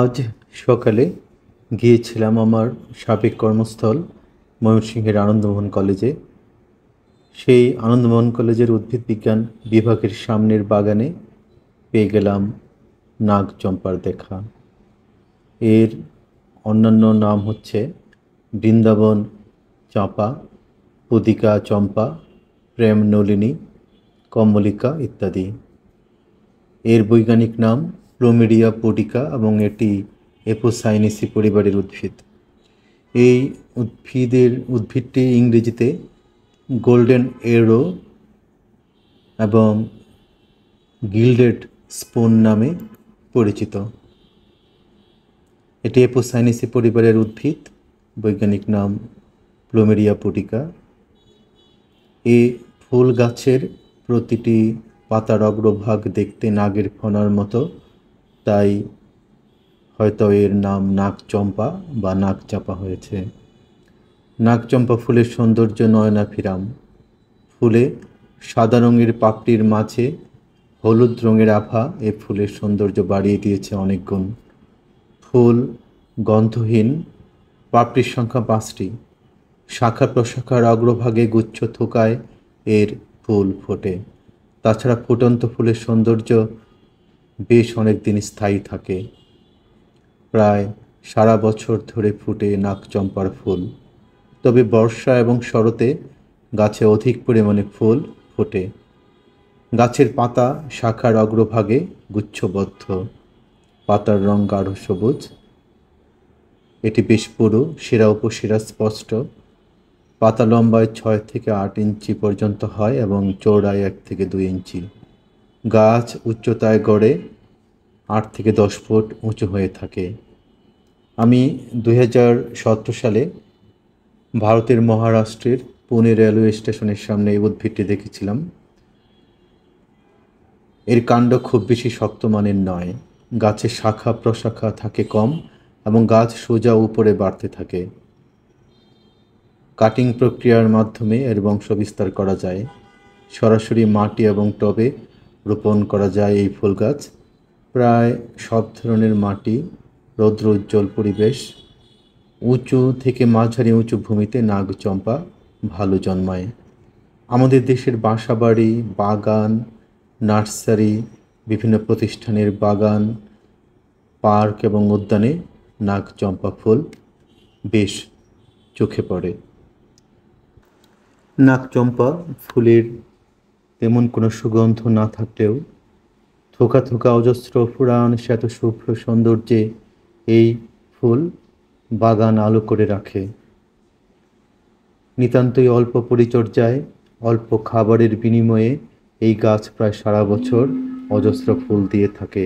আজ সকালে গিয়েছিলাম আমার সাবেক কর্মস্থল ময়মনসিংহের আনন্দমোহন কলেজে সেই আনন্দমোহন কলেজের উদ্ভিদ বিজ্ঞান বিভাগের সামনের বাগানে পেয়ে গেলাম নাগ চম্পার দেখা এর অন্যান্য নাম হচ্ছে বৃন্দাবন চাঁপা পুদিকা চম্পা প্রেম নলিনী কমলিকা ইত্যাদি এর বৈজ্ঞানিক নাম প্লোমেরিয়া পটিকা এবং এটি এপোসাইনিসি পরিবারের উদ্ভিদ এই উদ্ভিদের উদ্ভিদটি ইংরেজিতে গোল্ডেন এরো এবং গিল্ডেড স্পোন নামে পরিচিত এটি এপোসাইনিসি পরিবারের উদ্ভিদ বৈজ্ঞানিক নাম প্লোমেরিয়া পুটিকা এ ফুল গাছের প্রতিটি পাতার অগ্রভাগ দেখতে নাগের ফোনার মতো তাই হয়তো এর নাম নাকচম্পা বা নাকচাপা হয়েছে নাকচম্পা ফুলের সৌন্দর্য নয়না ফিরাম ফুলে সাদা রঙের পাপড়ির মাঝে হলুদ রঙের আভা এ ফুলের সৌন্দর্য বাড়িয়ে দিয়েছে অনেক গুণ ফুল গন্ধহীন পাপড়ির সংখ্যা পাঁচটি শাখা প্রশাখার অগ্রভাগে গুচ্ছ থোকায় এর ফুল ফোটে তাছাড়া ফুটন্ত ফুলের সৌন্দর্য বেশ অনেক দিন স্থায়ী থাকে প্রায় সারা বছর ধরে ফুটে নাকচম্পার ফুল তবে বর্ষা এবং শরতে গাছে অধিক পরিমাণে ফুল ফোটে গাছের পাতা শাখার অগ্রভাগে গুচ্ছবদ্ধ পাতার রং গাঢ় সবুজ এটি বেশ পুরো শিরা উপশিরা স্পষ্ট পাতা লম্বায় ছয় থেকে আট ইঞ্চি পর্যন্ত হয় এবং চৌড়ায় এক থেকে দুই ইঞ্চি গাছ উচ্চতায় গড়ে আট থেকে দশ ফুট উঁচু হয়ে থাকে আমি দুই সালে ভারতের মহারাষ্ট্রের পুনে রেলওয়ে স্টেশনের সামনে এই উদ্ভিদটি দেখেছিলাম এর কাণ্ড খুব বেশি শক্ত মানের নয় গাছের শাখা প্রশাখা থাকে কম এবং গাছ সোজা উপরে বাড়তে থাকে কাটিং প্রক্রিয়ার মাধ্যমে এর বংশ বিস্তার করা যায় সরাসরি মাটি এবং টবে রোপণ করা যায় এই ফুল গাছ প্রায় সব ধরনের মাটি রৌদ্র উজ্জ্বল পরিবেশ উঁচু থেকে মাঝারি উঁচু ভূমিতে নাগ চম্পা ভালো জন্মায় আমাদের দেশের বাসাবাড়ি বাগান নার্সারি বিভিন্ন প্রতিষ্ঠানের বাগান পার্ক এবং উদ্যানে নাগ চম্পা ফুল বেশ চোখে পড়ে নাগচম্পা চম্পা ফুলের তেমন কোনো সুগন্ধ না থাকলেও থোকা থোকা অজস্র ফুরান শ্বেত শুভ্র সৌন্দর্যে এই ফুল বাগান আলো করে রাখে নিতান্তই অল্প পরিচর্যায় অল্প খাবারের বিনিময়ে এই গাছ প্রায় সারা বছর অজস্র ফুল দিয়ে থাকে